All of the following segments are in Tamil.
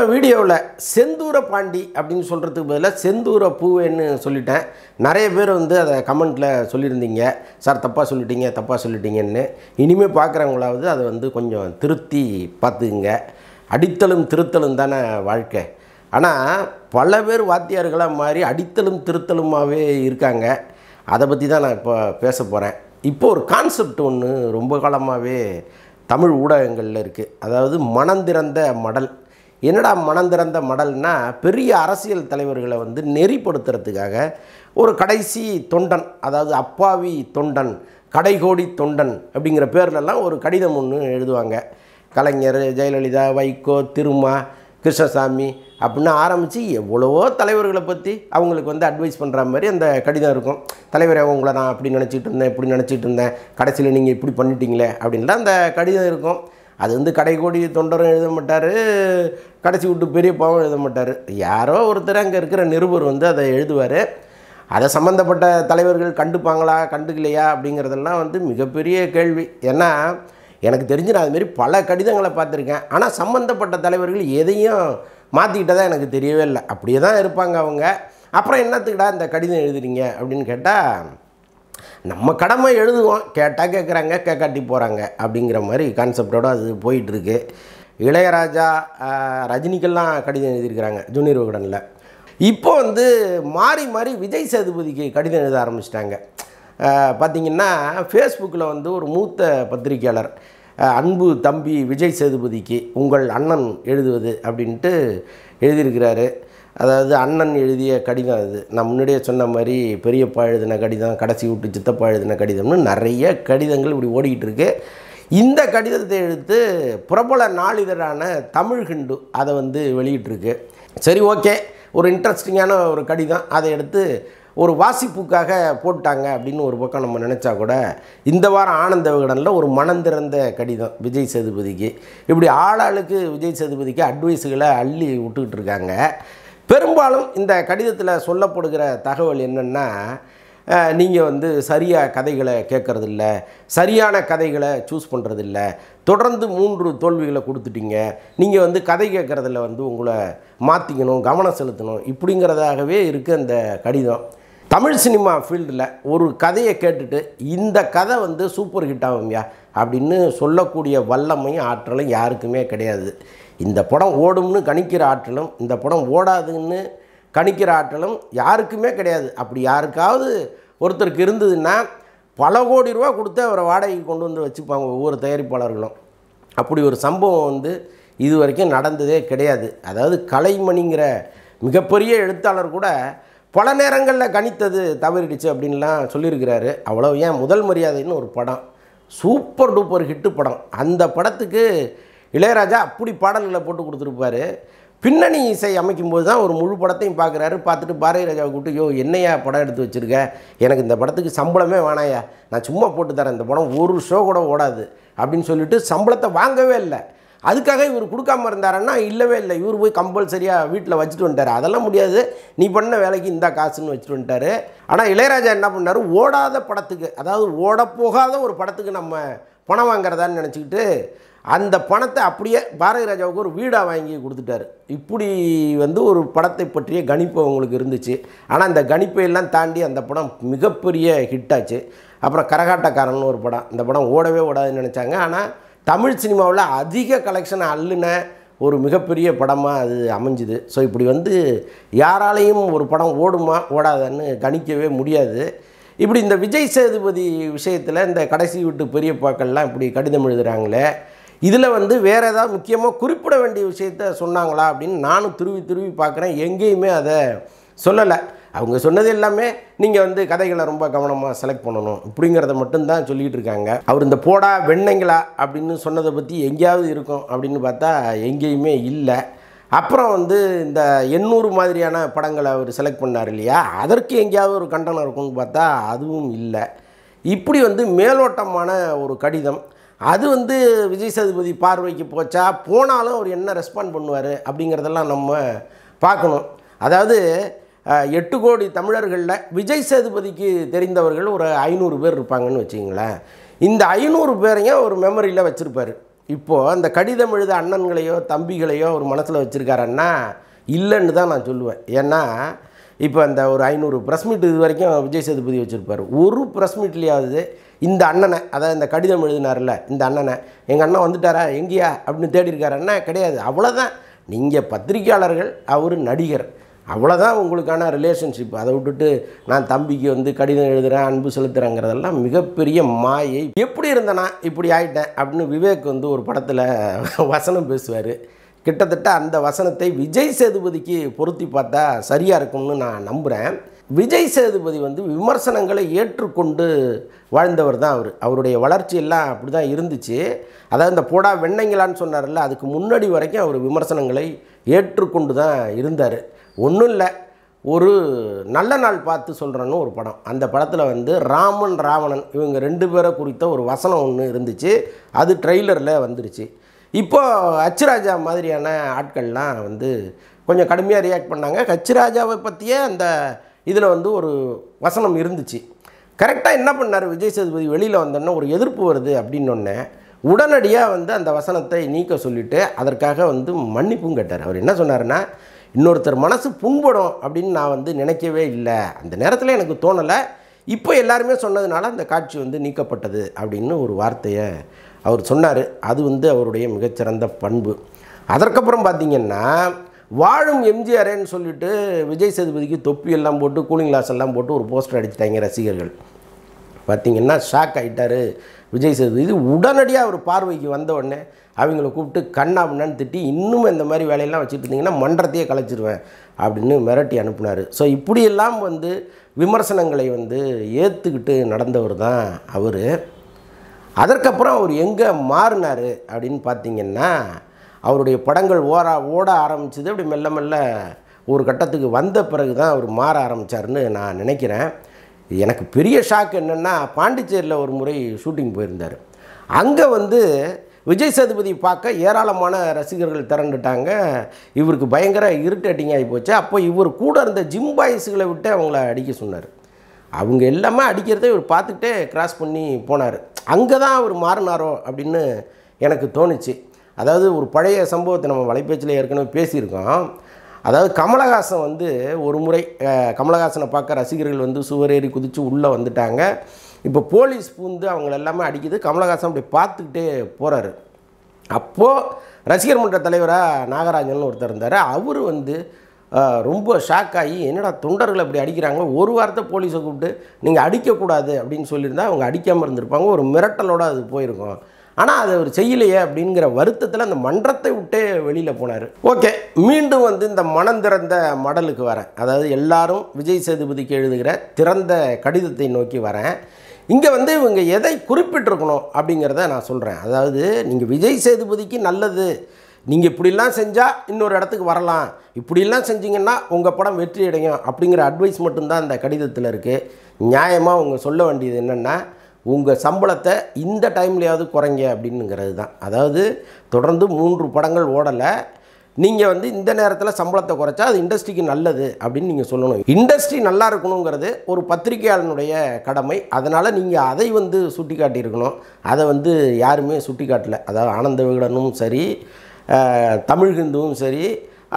போன வீடியோவில் செந்தூர பாண்டி அப்படின்னு சொல்கிறதுக்கு பதிலாக செந்தூர பூவேன்னு சொல்லிட்டேன் நிறைய பேர் வந்து அதை கமெண்ட்டில் சொல்லியிருந்தீங்க சார் தப்பாக சொல்லிட்டீங்க தப்பாக சொல்லிட்டீங்கன்னு இனிமேல் பார்க்குறவங்களாவது அதை வந்து கொஞ்சம் திருத்தி பார்த்துக்குங்க அடித்தலும் திருத்தலும் தானே வாழ்க்கை ஆனால் பல பேர் வாத்தியார்களாக மாறி அடித்தலும் திருத்தலுமாகவே இருக்காங்க அதை பற்றி தான் நான் இப்போ பேச போகிறேன் இப்போ ஒரு கான்செப்ட் ஒன்று ரொம்ப காலமாகவே தமிழ் ஊடகங்களில் இருக்குது அதாவது மனந்திறந்த மடல் என்னடா மனம் திறந்த மடல்னா பெரிய அரசியல் தலைவர்களை வந்து நெறிப்படுத்துறதுக்காக ஒரு கடைசி தொண்டன் அதாவது அப்பாவி தொண்டன் கடைகோடி தொண்டன் அப்படிங்கிற பேர்லலாம் ஒரு கடிதம் ஒன்று எழுதுவாங்க கலைஞர் ஜெயலலிதா வைகோ திருமா கிருஷ்ணசாமி அப்படின்னு ஆரம்பித்து எவ்வளவோ தலைவர்களை பற்றி அவங்களுக்கு வந்து அட்வைஸ் பண்ணுற மாதிரி அந்த கடிதம் இருக்கும் தலைவரை உங்களை நான் அப்படி நினச்சிட்டு இருந்தேன் இப்படி நினச்சிட்டு இருந்தேன் கடைசியில் நீங்கள் இப்படி பண்ணிட்டீங்களே அப்படின்லாம் அந்த கடிதம் இருக்கும் அது வந்து கடைக்கோடி தொண்டரும் எழுத மாட்டார் கடைசி விட்டு பெரியப்பாவும் எழுத மாட்டார் யாரோ ஒருத்தர் அங்கே இருக்கிற நிருபர் வந்து அதை எழுதுவார் அதை சம்மந்தப்பட்ட தலைவர்கள் கண்டுப்பாங்களா கண்டுக்கலையா அப்படிங்கிறதெல்லாம் வந்து மிகப்பெரிய கேள்வி ஏன்னா எனக்கு தெரிஞ்சு நான் அதுமாரி பல கடிதங்களை பார்த்துருக்கேன் ஆனால் சம்மந்தப்பட்ட தலைவர்கள் எதையும் மாற்றிக்கிட்டதான் எனக்கு தெரியவே இல்லை அப்படியே தான் இருப்பாங்க அவங்க அப்புறம் என்னத்துக்கிடா இந்த கடிதம் எழுதுறீங்க அப்படின்னு கேட்டால் நம்ம கடமை எழுதுவோம் கேட்டால் கேட்குறாங்க கேட்காட்டி போகிறாங்க அப்படிங்கிற மாதிரி கான்செப்டோடு அது போயிட்டுருக்கு இளையராஜா ரஜினிக்கெல்லாம் கடிதம் எழுதியிருக்கிறாங்க ஜூனியர் விகடனில் இப்போ வந்து மாறி மாறி விஜய் சேதுபதிக்கு கடிதம் எழுத ஆரம்பிச்சிட்டாங்க பார்த்திங்கன்னா ஃபேஸ்புக்கில் வந்து ஒரு மூத்த பத்திரிகையாளர் அன்பு தம்பி விஜய் சேதுபதிக்கு உங்கள் அண்ணன் எழுதுவது அப்படின்ட்டு எழுதியிருக்கிறாரு அதாவது அண்ணன் எழுதிய கடிதம் இது நான் முன்னாடியே சொன்ன மாதிரி பெரியப்பா எழுதின கடிதம் கடைசி விட்டு சித்தப்பா எழுதின கடிதம்னு நிறைய கடிதங்கள் இப்படி ஓடிக்கிட்டு இருக்கு இந்த கடிதத்தை எடுத்து பிரபல நாளிதழான தமிழ் ஹிண்டு அதை வந்து வெளியிட்டிருக்கு சரி ஓகே ஒரு இன்ட்ரெஸ்டிங்கான ஒரு கடிதம் அதை எடுத்து ஒரு வாசிப்புக்காக போட்டாங்க அப்படின்னு ஒரு பக்கம் நம்ம நினச்சா கூட இந்த வாரம் ஆனந்த விகடனில் ஒரு மனந்திறந்த கடிதம் விஜய் சேதுபதிக்கு இப்படி ஆளாளுக்கு விஜய் சேதுபதிக்கு அட்வைஸுகளை அள்ளி விட்டுக்கிட்டு இருக்காங்க பெரும்பாலும் இந்த கடிதத்தில் சொல்லப்படுகிற தகவல் என்னென்னா நீங்கள் வந்து சரியாக கதைகளை கேட்குறதில்ல சரியான கதைகளை சூஸ் பண்ணுறதில்ல தொடர்ந்து மூன்று தோல்விகளை கொடுத்துட்டீங்க நீங்கள் வந்து கதை கேட்குறதில் வந்து உங்களை மாற்றிக்கணும் கவனம் செலுத்தணும் இப்படிங்கிறதாகவே இருக்குது அந்த கடிதம் தமிழ் சினிமா ஃபீல்டில் ஒரு கதையை கேட்டுட்டு இந்த கதை வந்து சூப்பர் ஹிட் ஆகும்யா அப்படின்னு சொல்லக்கூடிய வல்லமையும் ஆற்றலும் யாருக்குமே கிடையாது இந்த படம் ஓடும்னு கணிக்கிற ஆற்றலும் இந்த படம் ஓடாதுன்னு கணிக்கிற ஆற்றலும் யாருக்குமே கிடையாது அப்படி யாருக்காவது ஒருத்தருக்கு இருந்ததுன்னா பல கோடி ரூபா கொடுத்து அவரை வாடகைக்கு கொண்டு வந்து வச்சுப்பாங்க ஒவ்வொரு தயாரிப்பாளர்களும் அப்படி ஒரு சம்பவம் வந்து இது வரைக்கும் நடந்ததே கிடையாது அதாவது கலைமணிங்கிற மிகப்பெரிய எழுத்தாளர் கூட பல நேரங்களில் கணித்தது தவறிடுச்சு அப்படின்லாம் சொல்லியிருக்கிறாரு அவ்வளோ ஏன் முதல் மரியாதைன்னு ஒரு படம் சூப்பர் டூப்பர் ஹிட்டு படம் அந்த படத்துக்கு இளையராஜா அப்படி பாடல்களை போட்டு கொடுத்துருப்பாரு பின்னணி இசை அமைக்கும்போது தான் ஒரு முழு படத்தையும் பார்க்குறாரு பார்த்துட்டு பாரதி ராஜாவை கூப்பிட்டு யோ என்னையா படம் எடுத்து வச்சுருக்க எனக்கு இந்த படத்துக்கு சம்பளமே வேணாயா நான் சும்மா போட்டு தரேன் இந்த படம் ஒரு ஷோ கூட ஓடாது அப்படின்னு சொல்லிட்டு சம்பளத்தை வாங்கவே இல்லை அதுக்காக இவர் கொடுக்காம இருந்தாருன்னா இல்லவே இல்லை இவர் போய் கம்பல்சரியாக வீட்டில் வச்சுட்டு வந்துட்டார் அதெல்லாம் முடியாது நீ பண்ண வேலைக்கு இந்த காசுன்னு வச்சுட்டு வந்துட்டார் ஆனால் இளையராஜா என்ன பண்ணார் ஓடாத படத்துக்கு அதாவது ஓடப்போகாத ஒரு படத்துக்கு நம்ம பணம் வாங்குறதான்னு நினச்சிக்கிட்டு அந்த பணத்தை அப்படியே பாரதி ராஜாவுக்கு ஒரு வீடாக வாங்கி கொடுத்துட்டாரு இப்படி வந்து ஒரு படத்தை பற்றிய கணிப்பு அவங்களுக்கு இருந்துச்சு ஆனால் அந்த கணிப்பையெல்லாம் தாண்டி அந்த படம் மிகப்பெரிய ஹிட்டாச்சு அப்புறம் கரகாட்டக்காரன் ஒரு படம் இந்த படம் ஓடவே ஓடாதுன்னு நினச்சாங்க ஆனால் தமிழ் சினிமாவில் அதிக கலெக்ஷன் அல்லுன ஒரு மிகப்பெரிய படமாக அது அமைஞ்சுது ஸோ இப்படி வந்து யாராலையும் ஒரு படம் ஓடுமா ஓடாதான்னு கணிக்கவே முடியாது இப்படி இந்த விஜய் சேதுபதி விஷயத்தில் இந்த கடைசி வீட்டு பெரியப்பாக்கள்லாம் இப்படி கடிதம் எழுதுகிறாங்களே இதில் வந்து வேறு ஏதாவது முக்கியமாக குறிப்பிட வேண்டிய விஷயத்த சொன்னாங்களா அப்படின்னு நானும் திருவி திருவி பார்க்குறேன் எங்கேயுமே அதை சொல்லலை அவங்க சொன்னது எல்லாமே நீங்கள் வந்து கதைகளை ரொம்ப கவனமாக செலக்ட் பண்ணணும் இப்படிங்கிறத மட்டும்தான் சொல்லிகிட்டு இருக்காங்க அவர் இந்த போடா வெண்ணைங்களா அப்படின்னு சொன்னதை பற்றி எங்கேயாவது இருக்கும் அப்படின்னு பார்த்தா எங்கேயுமே இல்லை அப்புறம் வந்து இந்த எண்ணூறு மாதிரியான படங்களை அவர் செலக்ட் பண்ணார் இல்லையா அதற்கு எங்கேயாவது ஒரு கண்டனம் இருக்கும்னு பார்த்தா அதுவும் இல்லை இப்படி வந்து மேலோட்டமான ஒரு கடிதம் அது வந்து விஜய் சேதுபதி பார்வைக்கு போச்சா போனாலும் அவர் என்ன ரெஸ்பாண்ட் பண்ணுவார் அப்படிங்கிறதெல்லாம் நம்ம பார்க்கணும் அதாவது எட்டு கோடி தமிழர்களில் விஜய் சேதுபதிக்கு தெரிந்தவர்கள் ஒரு ஐநூறு பேர் இருப்பாங்கன்னு வச்சிங்களேன் இந்த ஐநூறு பேரையும் ஒரு மெமரியில் வச்சுருப்பார் இப்போது அந்த கடிதம் எழுத அண்ணன்களையோ தம்பிகளையோ ஒரு மனசில் வச்சுருக்காருன்னா இல்லைன்னு தான் நான் சொல்லுவேன் ஏன்னா இப்போ அந்த ஒரு ஐநூறு ப்ரெஸ் மீட் இது வரைக்கும் விஜய் சேதுபதி வச்சுருப்பார் ஒரு ப்ரெஸ் மீட்லேயாவது இந்த அண்ணனை அதாவது இந்த கடிதம் எழுதினார்ல இந்த அண்ணனை எங்கள் அண்ணன் வந்துட்டாரா எங்கேயா அப்படின்னு தேடி இருக்காரு அண்ணா கிடையாது அவ்வளோதான் நீங்கள் பத்திரிகையாளர்கள் அவர் நடிகர் அவ்வளோதான் உங்களுக்கான ரிலேஷன்ஷிப் அதை விட்டுட்டு நான் தம்பிக்கு வந்து கடிதம் எழுதுகிறேன் அன்பு செலுத்துகிறேங்கிறதெல்லாம் மிகப்பெரிய மாயை எப்படி இருந்தேனா இப்படி ஆயிட்டேன் அப்படின்னு விவேக் வந்து ஒரு படத்தில் வசனம் பேசுவார் கிட்டத்தட்ட அந்த வசனத்தை விஜய் சேதுபதிக்கு பொருத்தி பார்த்தா சரியாக இருக்கும்னு நான் நம்புகிறேன் விஜய் சேதுபதி வந்து விமர்சனங்களை ஏற்றுக்கொண்டு வாழ்ந்தவர் தான் அவர் அவருடைய வளர்ச்சி எல்லாம் அப்படி தான் இருந்துச்சு அதாவது இந்த போடா வெண்ணைங்களான்னு சொன்னார்ல அதுக்கு முன்னாடி வரைக்கும் அவர் விமர்சனங்களை ஏற்றுக்கொண்டு தான் இருந்தார் ஒன்றும் இல்லை ஒரு நல்ல நாள் பார்த்து சொல்கிறேன்னு ஒரு படம் அந்த படத்தில் வந்து ராமன் ராவணன் இவங்க ரெண்டு பேரை குறித்த ஒரு வசனம் ஒன்று இருந்துச்சு அது ட்ரெய்லரில் வந்துருச்சு இப்போது அச்சுராஜா மாதிரியான ஆட்கள்லாம் வந்து கொஞ்சம் கடுமையாக ரியாக்ட் பண்ணாங்க கச்சிராஜாவை பற்றியே அந்த இதில் வந்து ஒரு வசனம் இருந்துச்சு கரெக்டாக என்ன பண்ணார் விஜய் சேதுபதி வெளியில் வந்தோன்னே ஒரு எதிர்ப்பு வருது அப்படின்னொன்னே உடனடியாக வந்து அந்த வசனத்தை நீக்க சொல்லிவிட்டு அதற்காக வந்து மன்னிப்பும் கேட்டார் அவர் என்ன சொன்னார்னா இன்னொருத்தர் மனசு புண்படும் அப்படின்னு நான் வந்து நினைக்கவே இல்லை அந்த நேரத்தில் எனக்கு தோணலை இப்போ எல்லாருமே சொன்னதுனால அந்த காட்சி வந்து நீக்கப்பட்டது அப்படின்னு ஒரு வார்த்தையை அவர் சொன்னார் அது வந்து அவருடைய மிகச்சிறந்த பண்பு அதற்கப்புறம் பார்த்திங்கன்னா வாழும் எம்ஜிஆர்ன்னு சொல்லிட்டு விஜய் சேதுபதிக்கு தொப்பி எல்லாம் போட்டு கூலிங் கிளாஸ் எல்லாம் போட்டு ஒரு போஸ்டர் அடிச்சிட்டாங்க ரசிகர்கள் பார்த்திங்கன்னா ஷாக் ஆகிட்டார் விஜய் சேதுபதி இது உடனடியாக அவர் பார்வைக்கு வந்த உடனே அவங்கள கூப்பிட்டு கண்ணா அப்படின்னு திட்டி இன்னும் இந்த மாதிரி வேலையெல்லாம் வச்சுட்டு இருந்தீங்கன்னா மன்றத்தையே கலைச்சிருவேன் அப்படின்னு மிரட்டி அனுப்புனார் ஸோ இப்படியெல்லாம் வந்து விமர்சனங்களை வந்து ஏற்றுக்கிட்டு நடந்தவர் தான் அவர் அதற்கப்புறம் அவர் எங்கே மாறினார் அப்படின்னு பார்த்திங்கன்னா அவருடைய படங்கள் ஓரா ஓட ஆரம்பிச்சது அப்படி மெல்ல மெல்ல ஒரு கட்டத்துக்கு வந்த பிறகு தான் அவர் மாற ஆரம்பித்தார்னு நான் நினைக்கிறேன் எனக்கு பெரிய ஷாக் என்னென்னா பாண்டிச்சேரியில் ஒரு முறை ஷூட்டிங் போயிருந்தார் அங்கே வந்து விஜய் சதுபதி பார்க்க ஏராளமான ரசிகர்கள் திரண்டுட்டாங்க இவருக்கு பயங்கர இரிட்டேட்டிங் ஆகி போச்சு அப்போ இவர் கூட இருந்த ஜிம் பாய்ஸுகளை விட்டு அவங்கள அடிக்க சொன்னார் அவங்க எல்லாமே அடிக்கிறத இவர் பார்த்துக்கிட்டே கிராஸ் பண்ணி போனார் அங்கே தான் அவர் மாறினாரோ அப்படின்னு எனக்கு தோணுச்சு அதாவது ஒரு பழைய சம்பவத்தை நம்ம வலைப்பேச்சில் ஏற்கனவே பேசியிருக்கோம் அதாவது கமலஹாசன் வந்து ஒரு முறை கமலஹாசனை பார்க்க ரசிகர்கள் வந்து சுவரேறி குதித்து உள்ளே வந்துட்டாங்க இப்போ போலீஸ் பூந்து அவங்கள எல்லாமே அடிக்குது கமலஹாசன் அப்படி பார்த்துக்கிட்டே போகிறாரு அப்போது ரசிகர் மன்ற தலைவராக நாகராஜன் ஒருத்தர் இருந்தார் அவர் வந்து ரொம்ப ஷாக் ஆகி என்னடா தொண்டர்கள் அப்படி அடிக்கிறாங்க ஒரு வாரத்தை போலீஸை கூப்பிட்டு நீங்கள் அடிக்கக்கூடாது அப்படின்னு சொல்லியிருந்தால் அவங்க அடிக்காமல் இருந்திருப்பாங்க ஒரு மிரட்டலோடு அது போயிருக்கும் ஆனால் அதை அவர் செய்யலையே அப்படிங்கிற வருத்தத்தில் அந்த மன்றத்தை விட்டே வெளியில் போனார் ஓகே மீண்டும் வந்து இந்த மனம் திறந்த மடலுக்கு வரேன் அதாவது எல்லாரும் விஜய் சேதுபதிக்கு எழுதுகிற திறந்த கடிதத்தை நோக்கி வரேன் இங்கே வந்து இவங்க எதை குறிப்பிட்டிருக்கணும் அப்படிங்கிறத நான் சொல்கிறேன் அதாவது நீங்கள் விஜய் சேதுபதிக்கு நல்லது நீங்கள் இப்படிலாம் செஞ்சால் இன்னொரு இடத்துக்கு வரலாம் இப்படிலாம் செஞ்சிங்கன்னா உங்கள் படம் வெற்றி அடையும் அப்படிங்கிற அட்வைஸ் மட்டும்தான் அந்த கடிதத்தில் இருக்குது நியாயமாக அவங்க சொல்ல வேண்டியது என்னென்னா உங்கள் சம்பளத்தை இந்த டைம்லையாவது குறைங்க அப்படின்னுங்கிறது தான் அதாவது தொடர்ந்து மூன்று படங்கள் ஓடலை நீங்கள் வந்து இந்த நேரத்தில் சம்பளத்தை குறைச்சா அது இண்டஸ்ட்ரிக்கு நல்லது அப்படின்னு நீங்கள் சொல்லணும் இண்டஸ்ட்ரி நல்லா இருக்கணுங்கிறது ஒரு பத்திரிகையாளனுடைய கடமை அதனால் நீங்கள் அதை வந்து சுட்டி காட்டியிருக்கணும் அதை வந்து யாருமே சுட்டி காட்டலை அதாவது ஆனந்த விகடனும் சரி தமிழ் ஹிந்துவும் சரி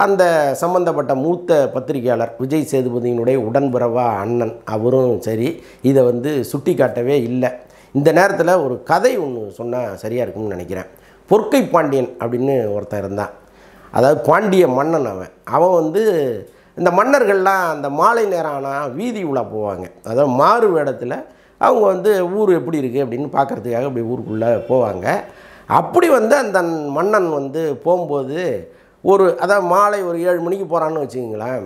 அந்த சம்மந்தப்பட்ட மூத்த பத்திரிகையாளர் விஜய் சேதுபதியினுடைய உடன்பிறவா அண்ணன் அவரும் சரி இதை வந்து சுட்டி காட்டவே இல்லை இந்த நேரத்தில் ஒரு கதை ஒன்று சொன்னால் சரியாக இருக்கும்னு நினைக்கிறேன் பொற்கை பாண்டியன் அப்படின்னு ஒருத்தன் இருந்தான் அதாவது பாண்டிய மன்னன் அவன் அவன் வந்து இந்த மன்னர்கள்லாம் அந்த மாலை நேரம் ஆனால் வீதி உலா போவாங்க அதாவது மாறு வேடத்தில் அவங்க வந்து ஊர் எப்படி இருக்குது அப்படின்னு பார்க்குறதுக்காக அப்படி ஊருக்குள்ளே போவாங்க அப்படி வந்து அந்த மன்னன் வந்து போகும்போது ஒரு அதாவது மாலை ஒரு ஏழு மணிக்கு போகிறான்னு வச்சுக்கிங்களேன்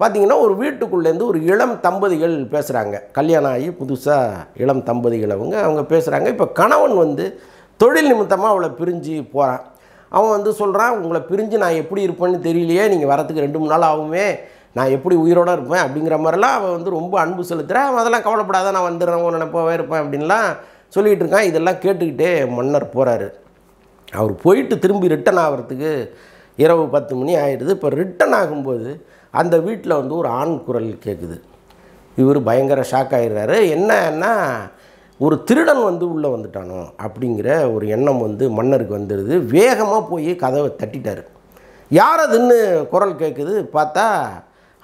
பார்த்திங்கன்னா ஒரு வீட்டுக்குள்ளேருந்து ஒரு இளம் தம்பதிகள் பேசுகிறாங்க கல்யாணம் ஆகி புதுசாக இளம் தம்பதிகள் அவங்க அவங்க பேசுகிறாங்க இப்போ கணவன் வந்து தொழில் நிமித்தமாக அவளை பிரிஞ்சு போகிறான் அவன் வந்து சொல்கிறான் உங்களை பிரிஞ்சு நான் எப்படி இருப்பேன்னு தெரியலையே நீங்கள் வரத்துக்கு ரெண்டு மூணு நாள் ஆகுமே நான் எப்படி உயிரோடு இருப்பேன் அப்படிங்கிற மாதிரிலாம் அவன் வந்து ரொம்ப அன்பு செலுத்துகிறான் அவன் அதெல்லாம் கவலைப்படாத நான் வந்துடுறேன் நினைப்பவே இருப்பேன் அப்படின்லாம் சொல்லிகிட்டு இருக்கான் இதெல்லாம் கேட்டுக்கிட்டே மன்னர் போகிறாரு அவர் போயிட்டு திரும்பி ரிட்டன் ஆகிறதுக்கு இரவு பத்து மணி ஆகிடுது இப்போ ரிட்டன் ஆகும்போது அந்த வீட்டில் வந்து ஒரு ஆண் குரல் கேட்குது இவர் பயங்கர ஷாக் ஆகிடுறாரு என்னன்னா ஒரு திருடன் வந்து உள்ளே வந்துட்டானோ அப்படிங்கிற ஒரு எண்ணம் வந்து மன்னருக்கு வந்துடுது வேகமாக போய் கதவை தட்டிட்டார் யார் அதுன்னு குரல் கேட்குது பார்த்தா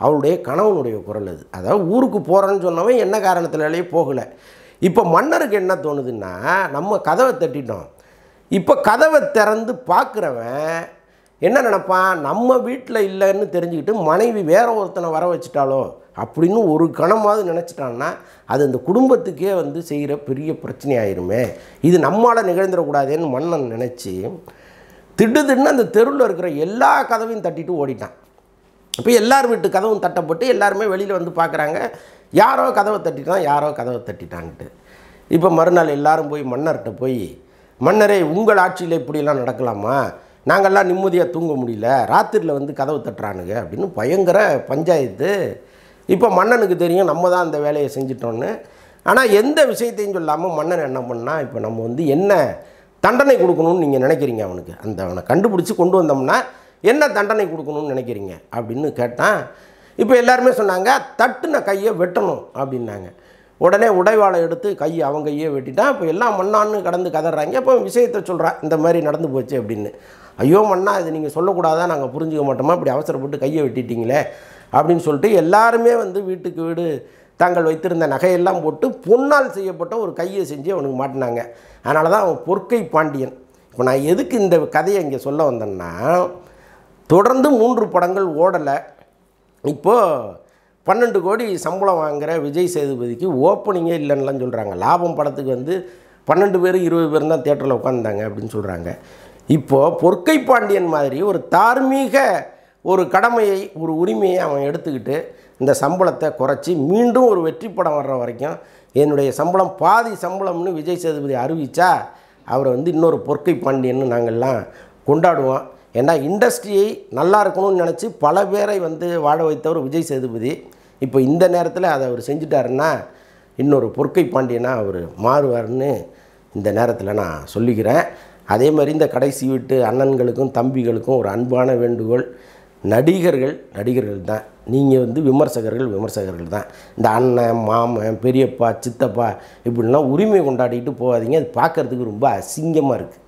அவருடைய கணவனுடைய குரல் அது அதாவது ஊருக்கு போகிறேன்னு சொன்னவன் என்ன காரணத்தினாலே போகலை இப்போ மன்னருக்கு என்ன தோணுதுன்னா நம்ம கதவை தட்டிட்டோம் இப்போ கதவை திறந்து பார்க்குறவன் என்ன நினப்பான் நம்ம வீட்டில் இல்லைன்னு தெரிஞ்சுக்கிட்டு மனைவி வேற ஒருத்தனை வர வச்சுட்டாலோ அப்படின்னு ஒரு கணமாவது நினச்சிட்டான்னா அது அந்த குடும்பத்துக்கே வந்து செய்கிற பெரிய பிரச்சனையாயிருமே இது நம்மளால் நிகழ்ந்துடக்கூடாதுன்னு மன்னன் நினச்சி திடுதிடுன்னு அந்த தெருவில் இருக்கிற எல்லா கதவையும் தட்டிட்டு ஓடிட்டான் இப்போ எல்லார் வீட்டு கதவும் தட்டப்பட்டு எல்லாருமே வெளியில் வந்து பார்க்குறாங்க யாரோ கதவை தட்டிட்டான் யாரோ கதவை தட்டிட்டான்ட்டு இப்போ மறுநாள் எல்லாரும் போய் மன்னர்கிட்ட போய் மன்னரே உங்கள் ஆட்சியில் இப்படிலாம் நடக்கலாமா நாங்கள்லாம் நிம்மதியாக தூங்க முடியல ராத்திரியில் வந்து கதவு தட்டுறானுங்க அப்படின்னு பயங்கர பஞ்சாயத்து இப்போ மன்னனுக்கு தெரியும் நம்ம தான் அந்த வேலையை செஞ்சிட்டோன்னு ஆனால் எந்த விஷயத்தையும் சொல்லாமல் மன்னன் என்ன பண்ணால் இப்போ நம்ம வந்து என்ன தண்டனை கொடுக்கணும்னு நீங்கள் நினைக்கிறீங்க அவனுக்கு அந்த அவனை கண்டுபிடிச்சி கொண்டு வந்தோம்னா என்ன தண்டனை கொடுக்கணும்னு நினைக்கிறீங்க அப்படின்னு கேட்டான் இப்போ எல்லாருமே சொன்னாங்க தட்டுன கையை வெட்டணும் அப்படின்னாங்க உடனே உடைவாளை எடுத்து கை அவங்க கையே வெட்டிட்டான் இப்போ எல்லாம் மண்ணான்னு கடந்து கதறாங்க அப்போ விஷயத்தை சொல்கிறான் இந்த மாதிரி நடந்து போச்சு அப்படின்னு ஐயோ மண்ணா இது நீங்கள் சொல்லக்கூடாதா நாங்கள் புரிஞ்சுக்க மாட்டோமா இப்படி அவசரப்பட்டு கையை வெட்டிட்டீங்களே அப்படின்னு சொல்லிட்டு எல்லாருமே வந்து வீட்டுக்கு வீடு தாங்கள் வைத்திருந்த நகையெல்லாம் போட்டு பொன்னால் செய்யப்பட்ட ஒரு கையை செஞ்சு அவனுக்கு மாட்டினாங்க அதனால தான் அவன் பொற்கை பாண்டியன் இப்போ நான் எதுக்கு இந்த கதையை இங்கே சொல்ல வந்தேன்னா தொடர்ந்து மூன்று படங்கள் ஓடலை இப்போது பன்னெண்டு கோடி சம்பளம் வாங்குகிற விஜய் சேதுபதிக்கு ஓப்பனிங்கே இல்லைன்னுலாம் சொல்கிறாங்க லாபம் படத்துக்கு வந்து பன்னெண்டு பேர் இருபது பேர் தான் தேட்டரில் உட்காந்துருந்தாங்க அப்படின்னு சொல்கிறாங்க இப்போது பொற்கை பாண்டியன் மாதிரி ஒரு தார்மீக ஒரு கடமையை ஒரு உரிமையை அவன் எடுத்துக்கிட்டு இந்த சம்பளத்தை குறைச்சி மீண்டும் ஒரு வெற்றி படம் வர்ற வரைக்கும் என்னுடைய சம்பளம் பாதி சம்பளம்னு விஜய் சேதுபதி அறிவித்தா அவரை வந்து இன்னொரு பொற்கை பாண்டியன்னு நாங்கள்லாம் கொண்டாடுவோம் ஏன்னா இண்டஸ்ட்ரியை நல்லா இருக்கணும்னு நினச்சி பல பேரை வந்து வாழ வைத்தவர் விஜய் சேதுபதி இப்போ இந்த நேரத்தில் அதை அவர் செஞ்சிட்டாருன்னா இன்னொரு பொற்கை பாண்டியனாக அவர் மாறுவார்னு இந்த நேரத்தில் நான் சொல்லிக்கிறேன் அதே மாதிரி இந்த கடைசி வீட்டு அண்ணன்களுக்கும் தம்பிகளுக்கும் ஒரு அன்பான வேண்டுகோள் நடிகர்கள் நடிகர்கள் தான் நீங்கள் வந்து விமர்சகர்கள் விமர்சகர்கள் தான் இந்த அண்ணன் மாமன் பெரியப்பா சித்தப்பா இப்படிலாம் உரிமை கொண்டாடிட்டு போகாதீங்க அது பார்க்குறதுக்கு ரொம்ப அசிங்கமாக இருக்குது